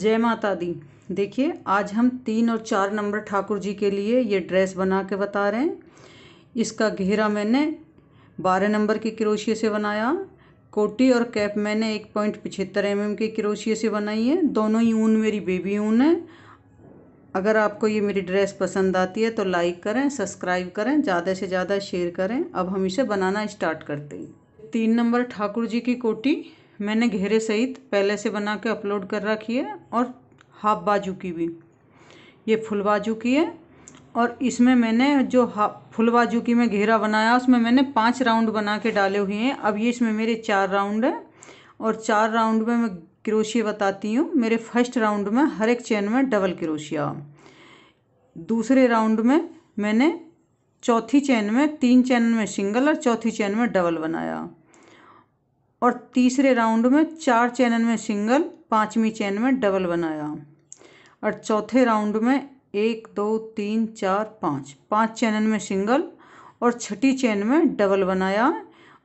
जय माता दी देखिए आज हम तीन और चार नंबर ठाकुर जी के लिए ये ड्रेस बना के बता रहे हैं इसका घेरा मैंने बारह नंबर की क्रोशिए से बनाया कोटी और कैप मैंने एक पॉइंट पिछहत्तर एम के क्रोशिए से बनाई है दोनों ही ऊन मेरी बेबी ऊन है अगर आपको ये मेरी ड्रेस पसंद आती है तो लाइक करें सब्सक्राइब करें ज़्यादा से ज़्यादा शेयर करें अब हम इसे बनाना स्टार्ट करते हैं तीन नंबर ठाकुर जी की कोटी मैंने घेरे सहित पहले से बना के अपलोड कर रखी है और हाफ बाजू की भी ये फुल बाजू की है और इसमें मैंने जो फुल बाजू की मैं घेरा बनाया उसमें मैंने पांच राउंड बना के डाले हुए हैं अब ये इसमें मेरे चार राउंड है और चार राउंड में मैं क्रोशिया बताती हूँ मेरे फर्स्ट राउंड में हर एक चैन में डबल क्रोशिया दूसरे राउंड में मैंने चौथी चैन में तीन चैन में सिंगल और चौथी चैन में डबल बनाया और तीसरे राउंड में चार चैनल में सिंगल पाँचवीं चैन में डबल बनाया और चौथे राउंड में एक दो तीन चार पाँच पांच चैनल में सिंगल और छठी चैन में डबल बनाया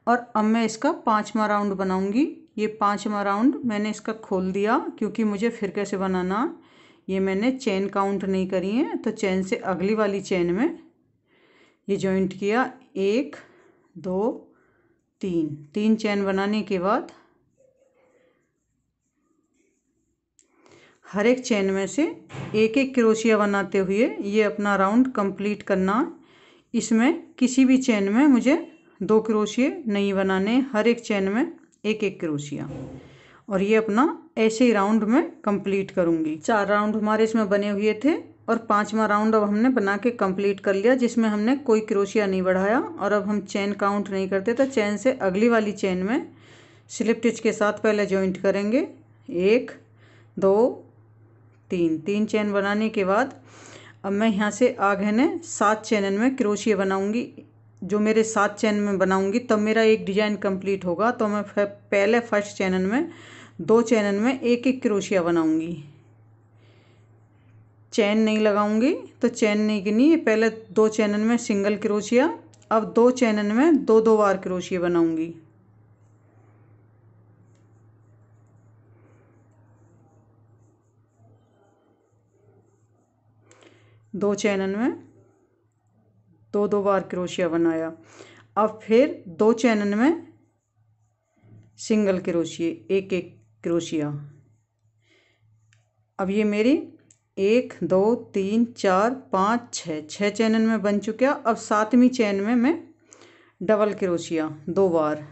और अब मैं इसका पाँचवा राउंड बनाऊंगी ये पाँचवा राउंड मैंने इसका खोल दिया क्योंकि मुझे फिर कैसे बनाना ये मैंने चैन काउंट नहीं करी है तो चैन से अगली वाली चैन में ये जॉइंट किया एक दो तीन तीन चैन बनाने के बाद हर एक चैन में से एक एक क्रोशिया बनाते हुए ये अपना राउंड कंप्लीट करना इसमें किसी भी चैन में मुझे दो क्रोशिए नहीं बनाने हर एक चैन में एक एक क्रोशिया और ये अपना ऐसे ही राउंड में कंप्लीट करूँगी चार राउंड हमारे इसमें बने हुए थे और पांचवा राउंड अब हमने बना के कंप्लीट कर लिया जिसमें हमने कोई क्रोशिया नहीं बढ़ाया और अब हम चैन काउंट नहीं करते तो चैन से अगली वाली चैन में स्लिप टिच के साथ पहले जॉइंट करेंगे एक दो तीन तीन चैन बनाने के बाद अब मैं यहाँ से आगे ने सात चैनन में क्रोशिया बनाऊँगी जो मेरे सात चैन में बनाऊँगी तब मेरा एक डिजाइन कम्प्लीट होगा तो मैं पहले फर्स्ट चैनल में दो चैनल में एक एक क्रोशिया बनाऊँगी चैन नहीं लगाऊंगी तो चैन नहीं गिनी पहले दो चैनन में सिंगल क्रोशिया अब दो चैनन में दो दो बार क्रोशिया बनाऊंगी दो चैनन में दो दो बार क्रोशिया बनाया अब फिर दो चैनन में सिंगल क्रोशिए एक एक क्रोशिया अब ये मेरी एक दो तीन चार पाँच छः छः चैनल में बन चुका अब सातवीं चैन में मैं डबल क्रोशिया दो बार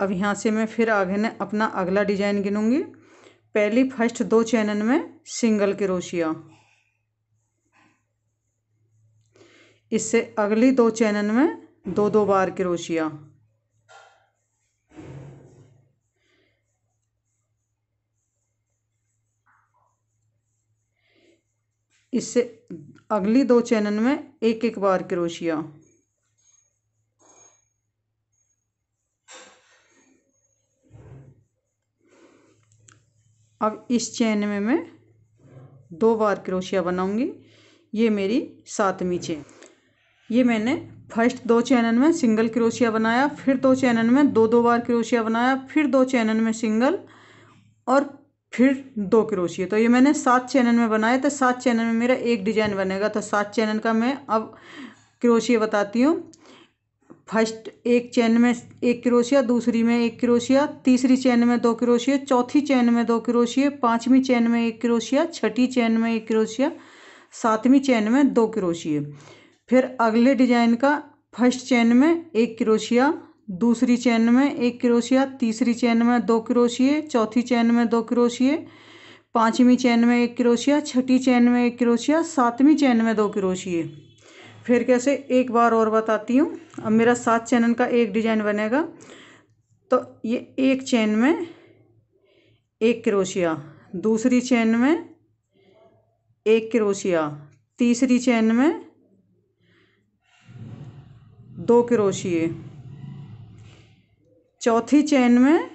अब यहाँ से मैं फिर आगे ने अपना अगला डिजाइन गिनूंगी पहली फर्स्ट दो चैनल में सिंगल क्रोशिया इससे अगली दो चैनल में दो दो बार क्रोशिया इससे अगली दो चैनल में एक एक बार क्रोशिया अब इस चैन में मैं दो बार क्रोशिया बनाऊंगी ये मेरी सातवीं चैन ये मैंने फर्स्ट दो चैनल में सिंगल क्रोशिया बनाया फिर दो चैनल में दो दो बार क्रोशिया बनाया फिर दो चैनल में सिंगल और फिर दो क्रोशिए तो ये मैंने सात चैनल में बनाया तो सात चैनल में मेरा एक डिजाइन बनेगा तो सात चैनल का मैं अब क्रोशिए बताती हूँ फर्स्ट एक चैन में एक क्रोशिया दूसरी में एक क्रोशिया तीसरी चैन में दो क्रोशिए चौथी चैन में दो क्रोशिए पांचवी चैन में एक क्रोशिया छठी चैन में एक क्रोशिया सातवीं चैन में दो क्रोशिए फिर अगले डिजाइन का फर्स्ट चैन में एक क्रोशिया दूसरी चैन में एक क्रोशिया तीसरी चैन में दो क्रोशिए चौथी चैन में दो क्रोशिए पाँचवीं चैन में एक क्रोशिया छठी चैन में एक क्रोशिया सातवीं चैन में दो क्रोशिए फिर कैसे एक बार और बताती हूँ अब मेरा सात चैनन का एक डिजाइन बनेगा तो ये एक चैन में एक क्रोशिया दूसरी चैन में एक क्रोशिया तीसरी चैन में दो क्रोशिए चौथी चैन में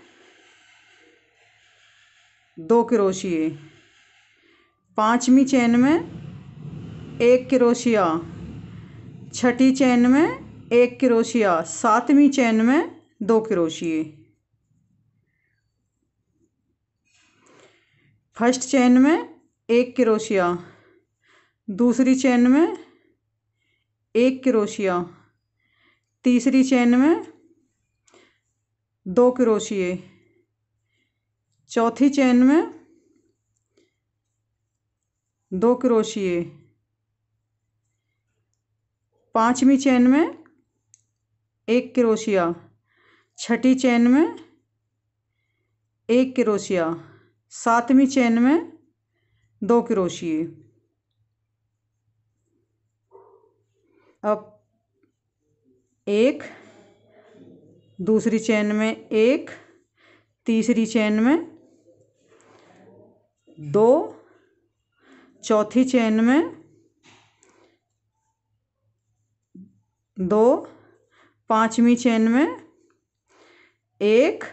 दो क्रोशिए पांचवी चैन में एक क्रोशिया छठी चैन में एक क्रोशिया सातवीं चैन में दो क्रोशिए फर्स्ट चैन में एक क्रोशिया दूसरी चैन में एक क्रोशिया तीसरी चैन में दो क्रोशिए चौथी चैन में दो क्रोशिए पांचवी चैन में एक क्रोशिया छठी चैन में एक क्रोशिया सातवीं चैन में दो क्रोशिए अब एक दूसरी चैन में एक तीसरी चैन में दो चौथी चैन में दो पांचवी चैन में एक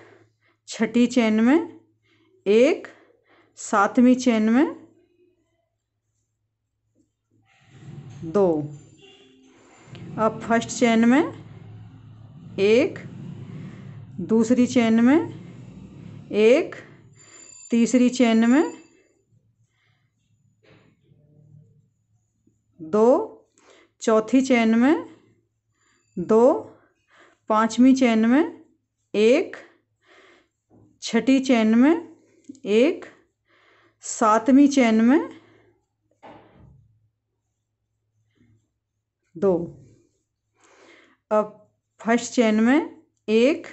छठी चैन में एक सातवीं चैन में दो अब फर्स्ट चैन में एक दूसरी चेन में एक तीसरी चेन में दो चौथी चेन में दो पांचवी चेन में एक छठी चेन में एक सातवीं चेन में दो अब फर्स्ट चेन में एक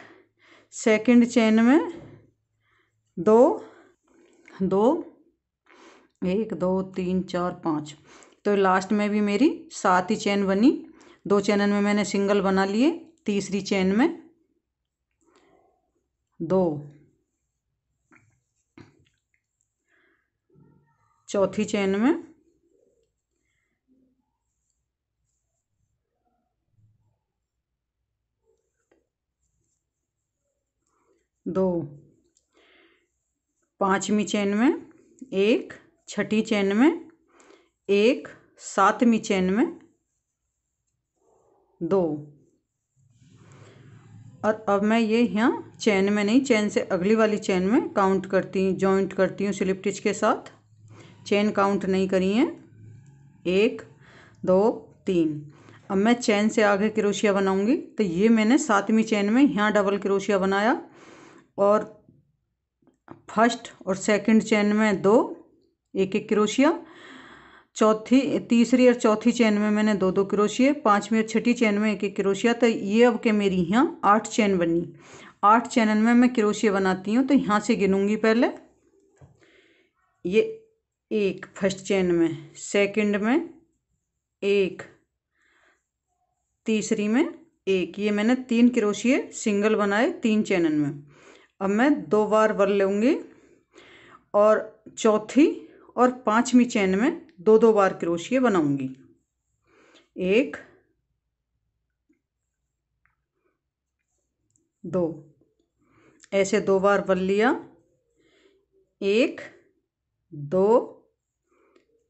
सेकंड चेन में दो दो एक दो तीन चार पाँच तो लास्ट में भी मेरी सात ही चेन बनी दो चैनल में मैंने सिंगल बना लिए तीसरी चेन में दो चौथी चेन में दो पाँचवीं चैन में एक छठी चैन में एक सातवीं चैन में दो और अब मैं ये यहाँ चैन में नहीं चैन से अगली वाली चैन में काउंट करती हूँ जॉइंट करती हूँ स्लिप टिच के साथ चैन काउंट नहीं करी है एक दो तीन अब मैं चैन से आगे क्रोशिया बनाऊंगी तो ये मैंने सातवीं चैन में यहाँ डबल क्रोशिया बनाया और फर्स्ट और सेकंड चैन में दो एक एक क्रोशिया चौथी तीसरी और चौथी चैन में मैंने दो दो क्रोशिए पाँचवीं और छठी चैन में एक एक क्रोशिया तो ये अब के मेरी यहाँ आठ चैन बनी आठ चैनल में मैं क्रोशिया बनाती हूँ तो यहाँ से गिनूँगी पहले ये एक फर्स्ट चैन में सेकंड में एक तीसरी में एक ये मैंने तीन क्रोशिए सिंगल बनाए तीन चैनल में अब मैं दो बार वर लूँगी और चौथी और पांचवी चैन में दो दो बार क्रोशिया बनाऊंगी एक दो ऐसे दो बार वर लिया एक दो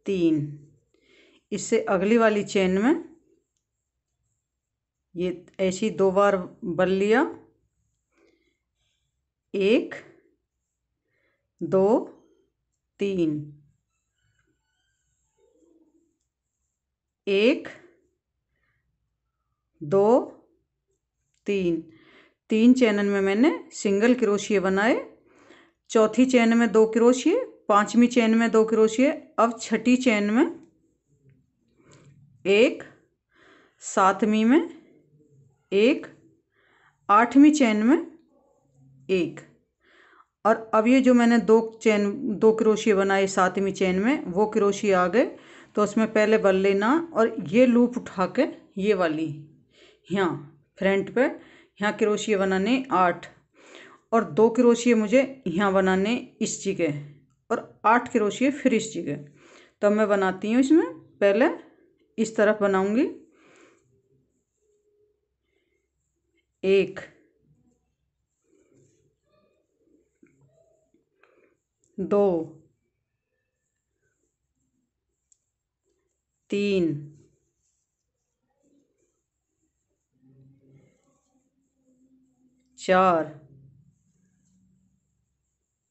तीन इससे अगली वाली चैन में ये ऐसी दो बार बल लिया एक दो तीन एक दो तीन तीन चैनल में मैंने सिंगल क्रोशिए बनाए चौथी चैन में दो क्रोशिए पांचवी चैन में दो क्रोशिए अब छठी चैन में एक सातवीं में एक आठवीं चैन में एक और अब ये जो मैंने दो चैन दो क्रोशिए बनाए सातवीं चैन में वो क्रोशिए आ गए तो उसमें पहले बल लेना और ये लूप उठा के ये वाली यहाँ फ्रंट पे यहाँ क्रोशिए बनाने आठ और दो क्रोशिए मुझे यहाँ बनाने इस जगह और आठ क्रोशिए फिर इस जगह तब तो मैं बनाती हूँ इसमें पहले इस तरफ बनाऊँगी एक दो तीन चार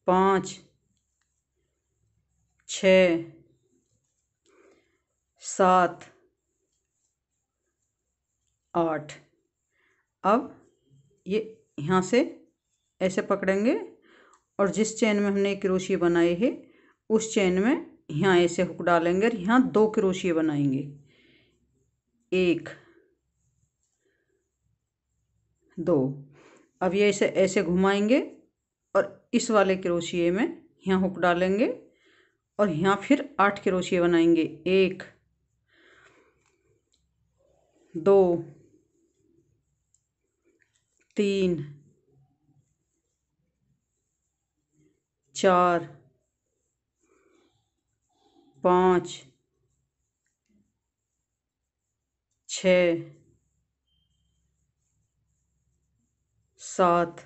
पाँच छ सात आठ अब ये यहाँ से ऐसे पकड़ेंगे और जिस चेन में हमने क्रोशिया बनाए है उस चेन में यहाँ ऐसे हुक डालेंगे और यहाँ दो क्रोशिए बनाएंगे एक दो अब ये ऐसे ऐसे घुमाएंगे और इस वाले क्रोशिए में यहाँ हुक डालेंगे और यहाँ फिर आठ क्रोशिए बनाएंगे एक दो तीन चार पाँच छ सात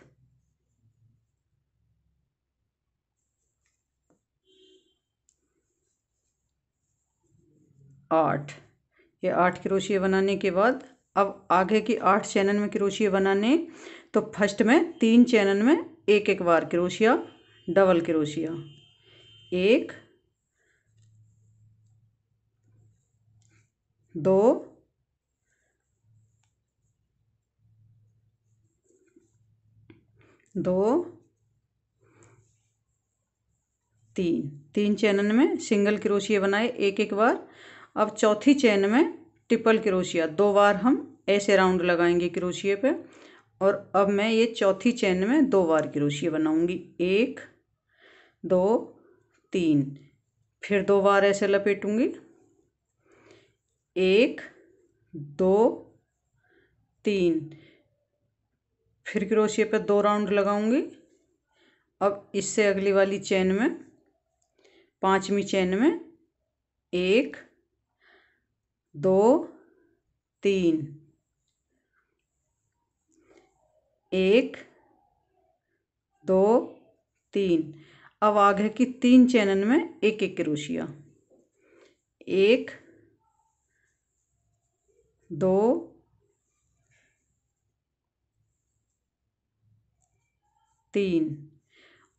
आठ ये आठ क्रोशिया बनाने के बाद अब आगे की आठ चैनल में क्रोशिया बनाने तो फर्स्ट में तीन चैनल में एक एक बार क्रोशिया डबल क्रोशिया एक दो दो तीन तीन चैनन में सिंगल क्रोशिया बनाए एक एक बार अब चौथी चैन में ट्रिपल क्रोशिया दो बार हम ऐसे राउंड लगाएंगे क्रोशिया पे और अब मैं ये चौथी चैन में दो बार क्रोशिया बनाऊंगी एक दो तीन फिर दो बार ऐसे लपेटूंगी एक दो तीन फिर क्रोशिए पर दो राउंड लगाऊंगी अब इससे अगली वाली चैन में पांचवी चैन में एक दो तीन एक दो तीन अब आगे की तीन चैनल में एक एक क्रोशिया एक दो तीन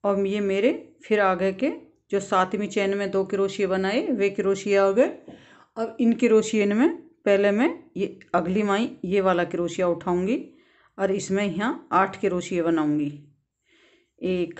और ये मेरे फिर आगे के जो सातवीं चैन में दो क्रोशिए बनाए वे क्रोशिया हो गए अब इन क्रोशिया में पहले मैं ये अगली माई ये वाला क्रोशिया उठाऊंगी और इसमें यहाँ आठ क्रोशिए बनाऊंगी एक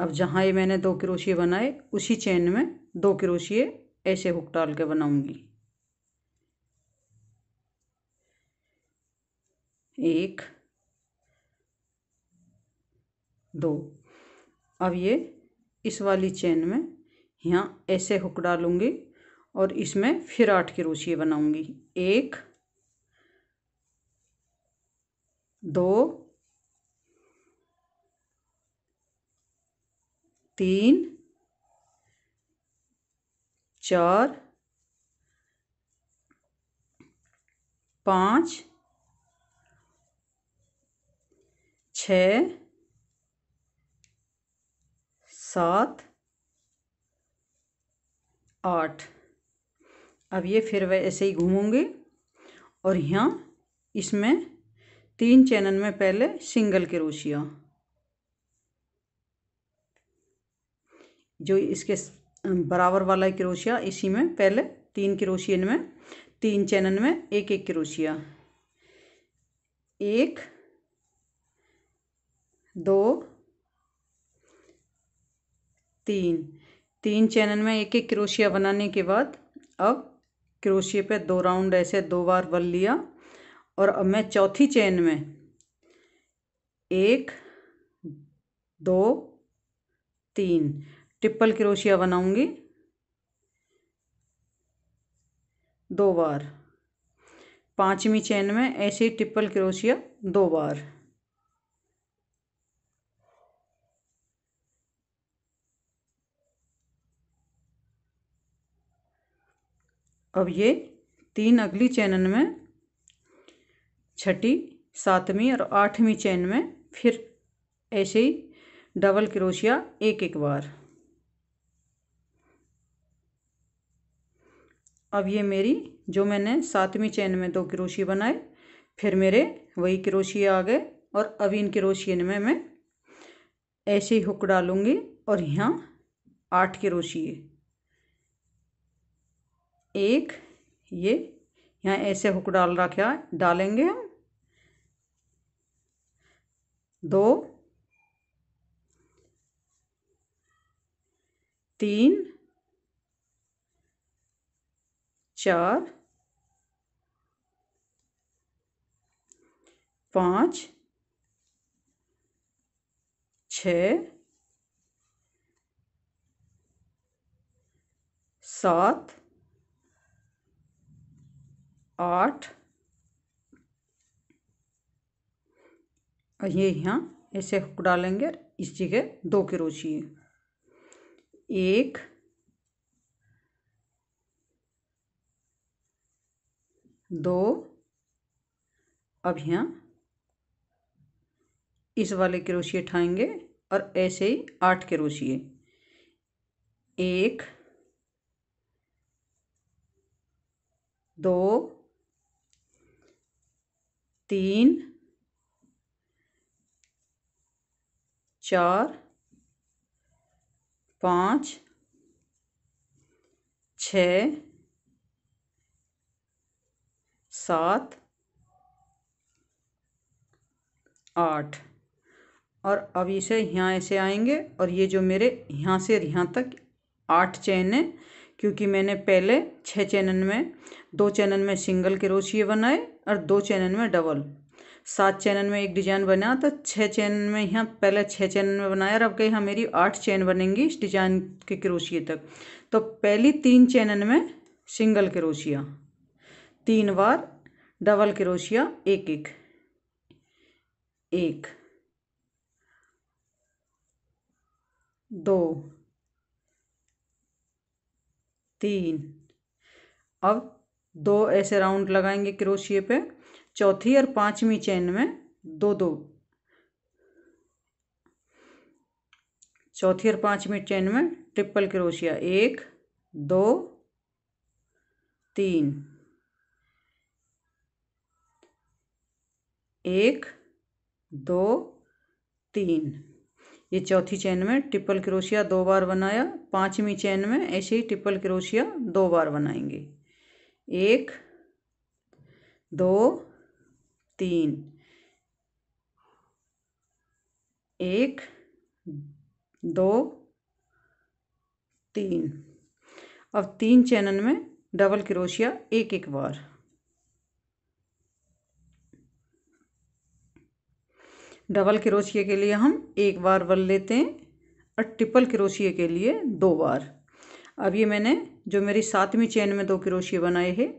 अब जहाँ ये मैंने दो क्रोशिए बनाए उसी चेन में दो क्रोशिए ऐसे हुक डाल के बनाऊंगी एक दो अब ये इस वाली चेन में यहाँ ऐसे हुक डालूंगी और इसमें फिर आठ क्रोशिए बनाऊंगी एक दो तीन चार पाँच छ सात आठ अब ये फिर वह ऐसे ही घूमूंगी और यहाँ इसमें तीन चैनल में पहले सिंगल क्रोशिया जो इसके बराबर वाला क्रोशिया इसी में पहले तीन क्रोशियन में तीन चैनन में एक एक क्रोशिया एक दो तीन तीन चैनल में एक एक क्रोशिया बनाने के बाद अब क्रोशिया पे दो राउंड ऐसे दो बार बल लिया और अब मैं चौथी चैन में एक दो तीन ट्रिपल क्रोशिया बनाऊंगी दो बार पांचवी चैन में ऐसे ही ट्रिपल क्रोशिया दो बार अब ये तीन अगली चैनन में छठी सातवीं और आठवीं चैन में फिर ऐसे ही डबल क्रोशिया एक एक बार अब ये मेरी जो मैंने सातवीं चैन में दो क्रोशिए बनाए फिर मेरे वही क्रोशिए आ गए और अब इन क्रोशिए में मैं ऐसे ही हुक डालूँगी और यहाँ आठ क्रोशिए एक ये यहाँ ऐसे हुक डाल रखा डालेंगे हम दो तीन चार पाँच छ सात आठ और ये यहाँ ऐसे डालेंगे इस जगह दो के रोचिए एक दो अब यहाँ इस वाले क्रोशिए उठाएंगे और ऐसे ही आठ क्रोशिए एक दो तीन चार पाँच छ सात आठ और अब इसे यहाँ ऐसे आएंगे और ये जो मेरे यहाँ से यहाँ तक आठ चैन है क्योंकि मैंने पहले छः चैनन में दो चैनन में सिंगल के बनाए और दो चैनन में डबल सात चैनन में एक डिजाइन बना तो छः चैनन में यहाँ पहले छः चैनन में बनाया और अब यहाँ मेरी आठ चैन बनेंगी इस डिजाइन के क्रोशिए तक तो पहली तीन चैनन में सिंगल क्रोशिया तीन बार डबल क्रोशिया एक एक एक दो तीन अब दो ऐसे राउंड लगाएंगे क्रोशिए पे चौथी और पांचवी चैन में दो दो चौथी और पांचवी चैन में ट्रिपल क्रोशिया एक दो तीन एक दो तीन ये चौथी चैन में ट्रिपल क्रोशिया दो बार बनाया पांचवी चैन में ऐसे ही ट्रिपल क्रोशिया दो बार बनाएंगे एक दो तीन एक दो तीन अब तीन चैनल में डबल क्रोशिया एक एक बार डबल क्रोशिए के लिए हम एक बार वल लेते हैं और ट्रिपल क्रोशिए के लिए दो बार अब ये मैंने जो मेरी सातवीं चेन में दो क्रोशिए बनाए हैं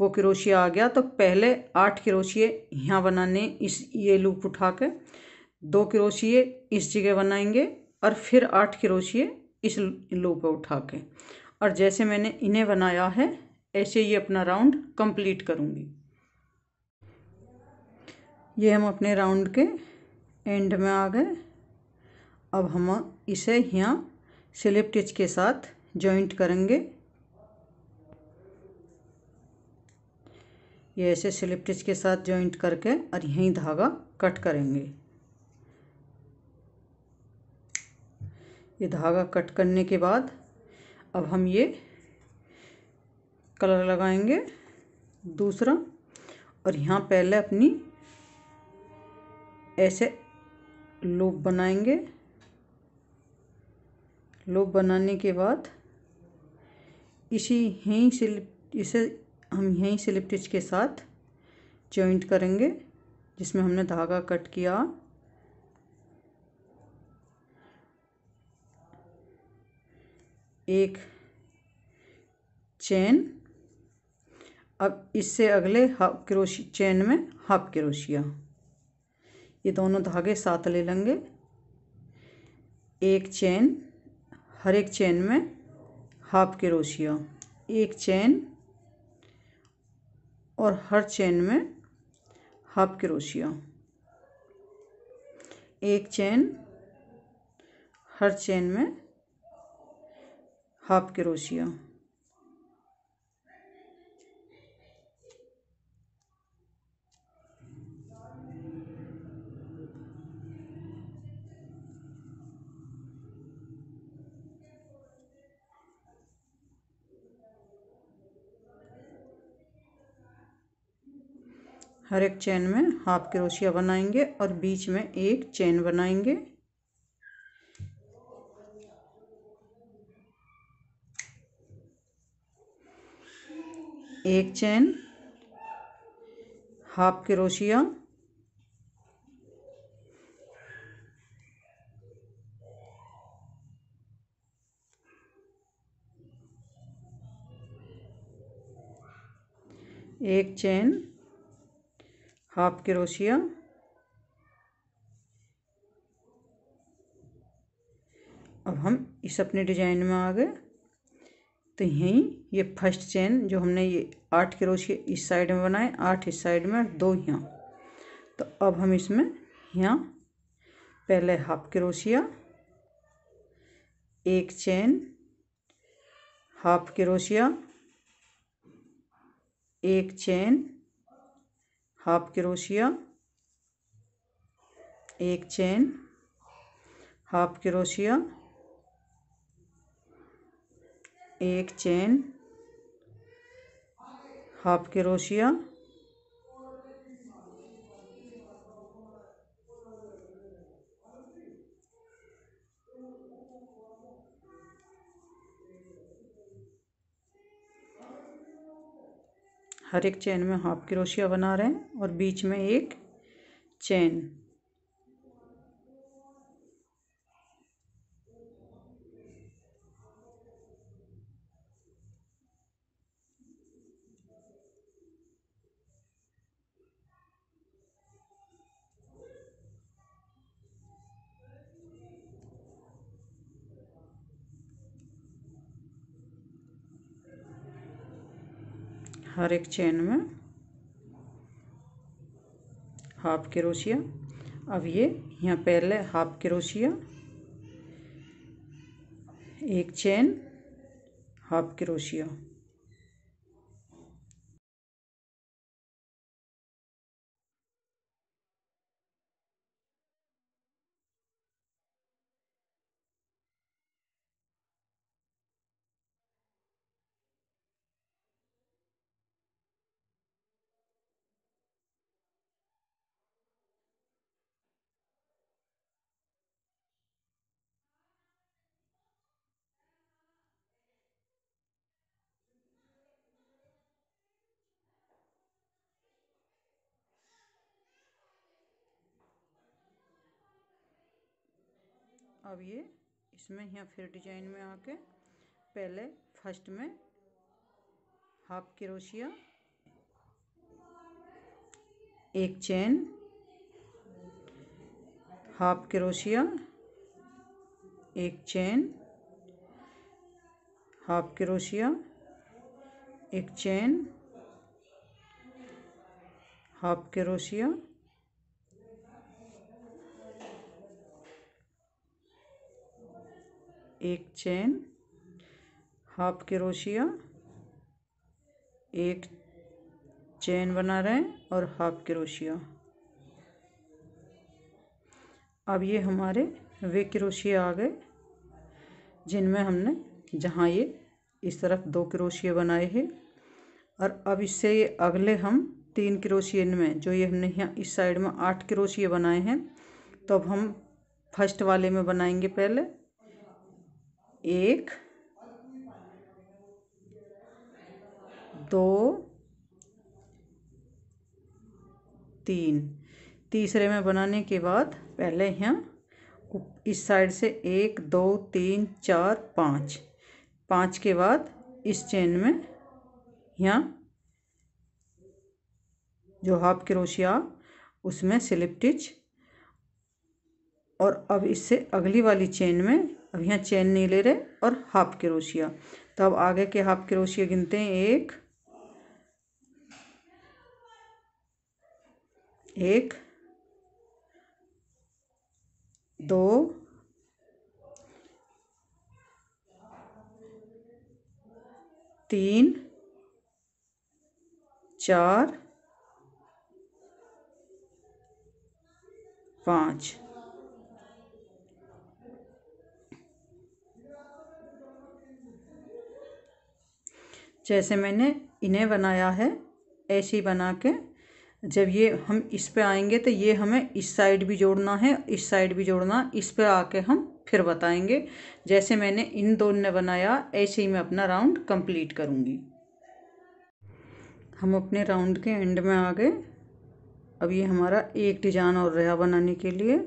वो क्रोशिया आ गया तो पहले आठ क्रोशिए यहाँ बनाने इस ये लूप उठा कर दो क्रोशिए इस जगह बनाएंगे और फिर आठ क्रोशिए इस लूप उठा के और जैसे मैंने इन्हें बनाया है ऐसे ही अपना राउंड कंप्लीट करूँगी ये हम अपने राउंड के एंड में आ गए अब हम इसे यहाँ स्लिप टिच के साथ जॉइंट करेंगे ये ऐसे स्लिप टिच के साथ जॉइंट करके और यहीं धागा कट करेंगे ये धागा कट करने के बाद अब हम ये कलर लगाएंगे दूसरा और यहाँ पहले अपनी ऐसे लूप बनाएंगे लूप बनाने के बाद इसी यहीं स्लिप इसे हम यहीं स्लिप स्टिच के साथ जॉइंट करेंगे जिसमें हमने धागा कट किया एक चैन अब इससे अगले हाफ क्रोशी चैन में हाफ क्रोशिया ये दोनों धागे साथ ले लेंगे एक चैन हर एक चैन में हाफ क्रोशिया एक चैन और हर चैन में हाफ क्रोशिया एक चैन हर चैन में हाफ क्रोशिया हर एक चैन में हाफ क्रोशिया बनाएंगे और बीच में एक चैन बनाएंगे एक चैन हाफ क्रोशिया एक चैन हाफ क्रोशिया अब हम इस अपने डिजाइन में आ गए तो यहीं ये फर्स्ट चेन जो हमने ये आठ क्रोशिया इस साइड में बनाए आठ इस साइड में दो यहाँ तो अब हम इसमें यहाँ पहले हाफ क्रोशिया एक चेन हाफ क्रोशिया एक चेन हाफ क्रोशिया एक चेन हाफ क्रोशिया एक चेन हाफ क्रोशिया हर एक चैन में हाफ क्रोशिया बना रहे हैं और बीच में एक चैन हर एक चैन में हाफ क्रोशिया अब ये यहाँ पहले हाफ क्रोशिया एक चैन हाफ क्रोशिया अब ये इसमें यहाँ फिर डिजाइन में आके पहले फर्स्ट में हाफ क्रोशिया एक चैन हाफ क्रोशिया एक चैन हाफ क्रोशिया एक चैन हाफ क्रोशिया एक चैन हाफ क्रोशिया एक चैन बना रहे हैं और हाफ क्रोशिया अब ये हमारे वे क्रोशिया आ गए जिनमें हमने जहाँ ये इस तरफ दो क्रोशिया बनाए हैं और अब इससे ये अगले हम तीन क्रोशिया में जो ये हमने यहाँ इस साइड में आठ क्रोशिया बनाए हैं तो अब हम फर्स्ट वाले में बनाएंगे पहले एक दो तीन तीसरे में बनाने के बाद पहले हम इस साइड से एक दो तीन चार पाँच पाँच के बाद इस चेन में यहाँ जो हाफ क्रोशिया उसमें स्लिप टिच और अब इससे अगली वाली चेन में अब यहाँ चैन नहीं ले रहे और हाफ क्रोशिया तो अब आगे के हाफ क्रोशिया गिनते हैं एक एक दो तीन चार पाँच जैसे मैंने इन्हें बनाया है ऐसे ही बना के जब ये हम इस पे आएंगे तो ये हमें इस साइड भी जोड़ना है इस साइड भी जोड़ना इस पे आके हम फिर बताएंगे जैसे मैंने इन दोनों ने बनाया ऐसे ही मैं अपना राउंड कंप्लीट करूँगी हम अपने राउंड के एंड में आ गए अब ये हमारा एक डिजाइन और रहा बनाने के लिए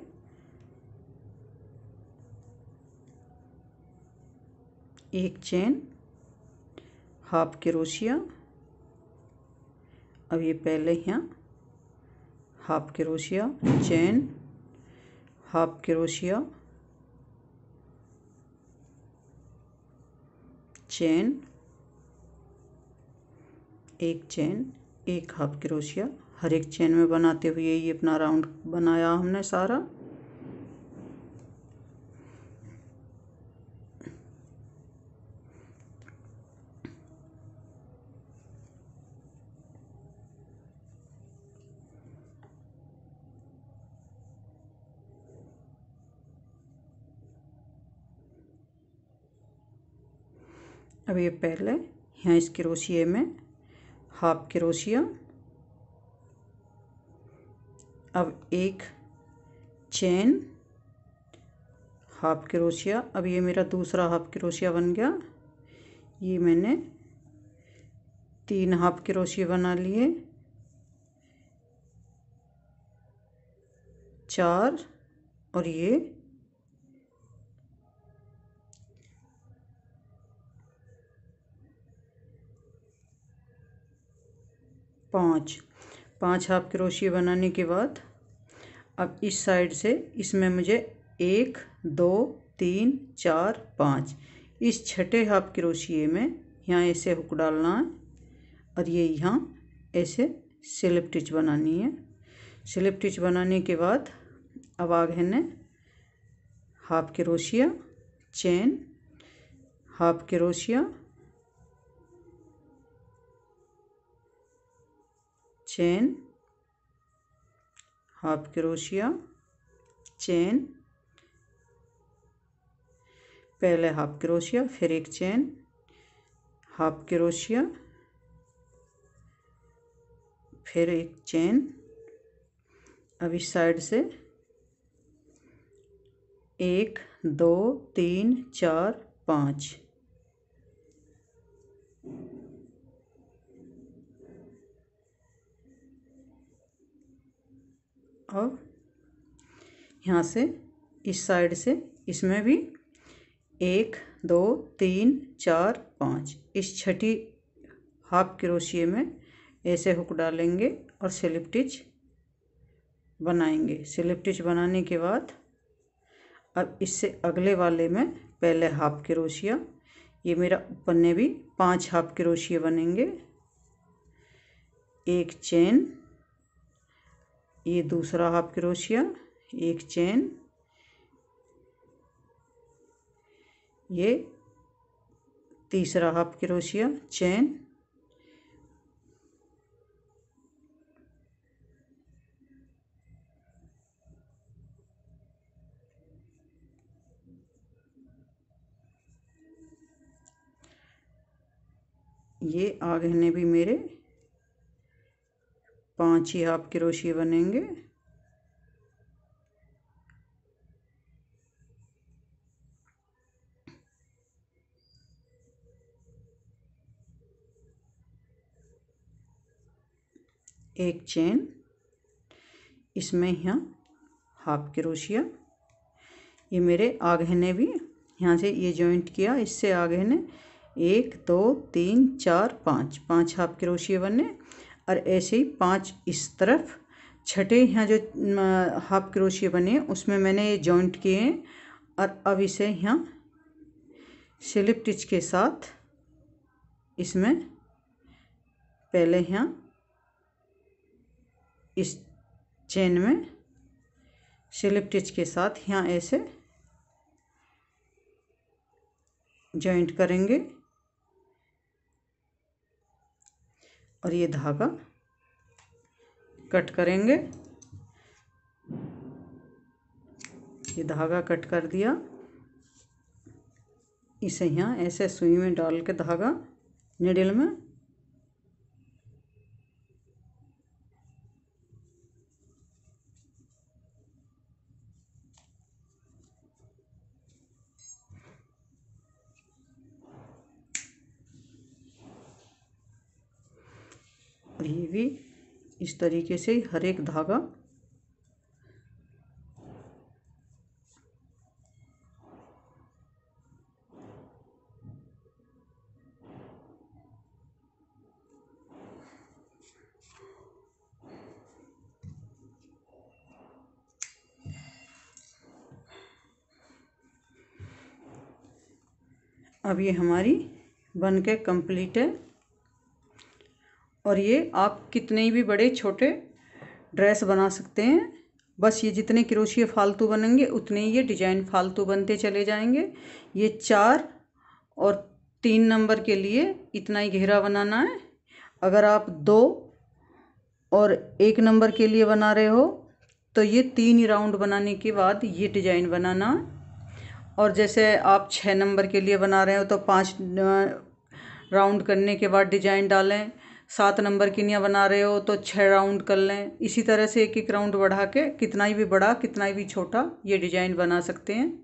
एक चेन हाफ क्रोशिया अब ये पहले यहाँ half crochet chain half crochet chain एक चैन एक हाफ क्रोशिया हर एक चैन में बनाते हुए ये अपना राउंड बनाया हमने सारा अब ये पहले यहाँ इस क्रोशिए में हाफ क्रोशिया अब एक चेन हाफ क्रोशिया अब ये मेरा दूसरा हाफ क्रोशिया बन गया ये मैंने तीन हाफ क्रोशिया बना लिए चार और ये पाँच पाँच हाफ क्रोशिए बनाने के बाद अब इस साइड से इसमें मुझे एक दो तीन चार पाँच इस छठे हाफ क्रोशिए में यहाँ ऐसे हुक डालना है और ये यहाँ ऐसे स्लिप टिच बनानी है स्लिप टिच बनाने के बाद अब आगे ने half crochet chain half crochet chain half crochet chain पहले हाफ क्रोशिया फिर एक चेन हाफ क्रोशिया फिर एक चेन अब इस साइड से एक दो तीन चार पाँच और यहाँ से इस साइड से इसमें भी एक दो तीन चार पाँच इस छठी हाफ क्रोशिए में ऐसे हुक डालेंगे और स्लिप टिच बनाएंगे स्लिप टिच बनाने के बाद अब इससे अगले वाले में पहले हाफ क्रोशिया ये मेरा ऊपर ने भी पांच हाफ क्रोशिया बनेंगे एक चेन ये दूसरा हाफ क्रोशिया एक चेन ये तीसरा हाफ क्रोशिया चेन ये आगे ने भी मेरे पांच ही हाफ क्रोशिया बनेंगे एक चेन इसमें यहाँ हाफ क्रोशिया ये मेरे आगे ने भी यहाँ से ये जॉइंट किया इससे आगे ने एक दो तीन चार पाँच पाँच हाफ क्रोशिया बने और ऐसे ही पांच इस तरफ छठे यहाँ जो हाफ क्रोशिया बने उसमें मैंने ये जॉइंट किए हैं और अब इसे यहाँ स्लिप टिच के साथ इसमें पहले यहाँ इस चेन में स्लिप टिच के साथ यहाँ ऐसे जॉइंट करेंगे और ये धागा कट करेंगे ये धागा कट कर दिया इसे यहाँ ऐसे सुई में डाल के धागा निडिल में इस तरीके से हर एक धागा अब ये हमारी बन के है और ये आप कितने भी बड़े छोटे ड्रेस बना सकते हैं बस ये जितने क्रोशिए फालतू बनेंगे उतने ही ये डिजाइन फालतू बनते चले जाएंगे ये चार और तीन नंबर के लिए इतना ही घेरा बनाना है अगर आप दो और एक नंबर के लिए बना रहे हो तो ये तीन ही राउंड बनाने के बाद ये डिजाइन बनाना और जैसे आप छः नंबर के लिए बना रहे हो तो पाँच राउंड करने के बाद डिजाइन डालें सात नंबर की नियाँ बना रहे हो तो छः राउंड कर लें इसी तरह से एक एक राउंड बढ़ा के कितना ही भी बड़ा कितना ही भी छोटा ये डिजाइन बना सकते हैं